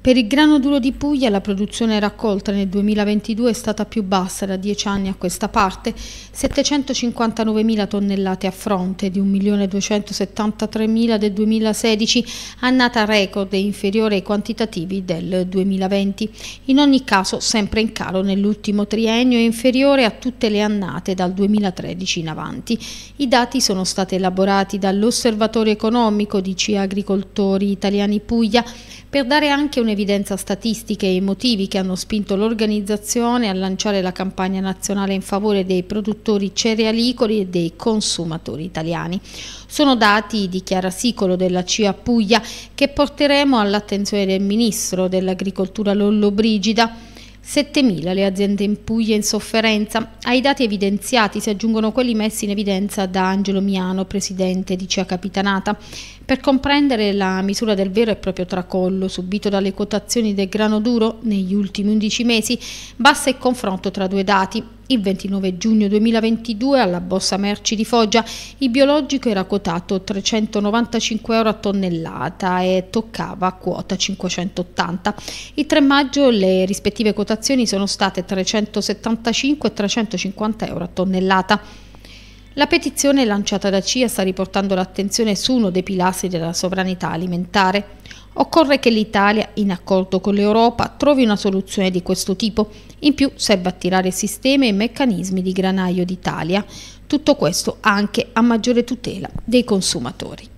Per il grano duro di Puglia la produzione raccolta nel 2022 è stata più bassa da dieci anni a questa parte, 759.000 tonnellate a fronte di 1.273.000 del 2016, annata record e inferiore ai quantitativi del 2020. In ogni caso sempre in calo nell'ultimo triennio e inferiore a tutte le annate dal 2013 in avanti. I dati sono stati elaborati dall'Osservatorio economico di CIA Agricoltori Italiani Puglia per dare anche un'evidenza statistica e i motivi che hanno spinto l'organizzazione a lanciare la campagna nazionale in favore dei produttori cerealicoli e dei consumatori italiani. Sono dati dichiara Sicolo della CIA Puglia che porteremo all'attenzione del Ministro dell'Agricoltura Lollobrigida 7.000 le aziende in Puglia in sofferenza. Ai dati evidenziati si aggiungono quelli messi in evidenza da Angelo Miano, presidente di CEA Capitanata. Per comprendere la misura del vero e proprio tracollo subito dalle quotazioni del grano duro negli ultimi 11 mesi, basta il confronto tra due dati. Il 29 giugno 2022 alla Bossa Merci di Foggia il biologico era quotato 395 euro a tonnellata e toccava quota 580. Il 3 maggio le rispettive quotazioni sono state 375 e 350 euro a tonnellata. La petizione lanciata da CIA sta riportando l'attenzione su uno dei pilastri della sovranità alimentare. Occorre che l'Italia, in accordo con l'Europa, trovi una soluzione di questo tipo. In più serve attirare sistemi e meccanismi di granaio d'Italia. Tutto questo anche a maggiore tutela dei consumatori.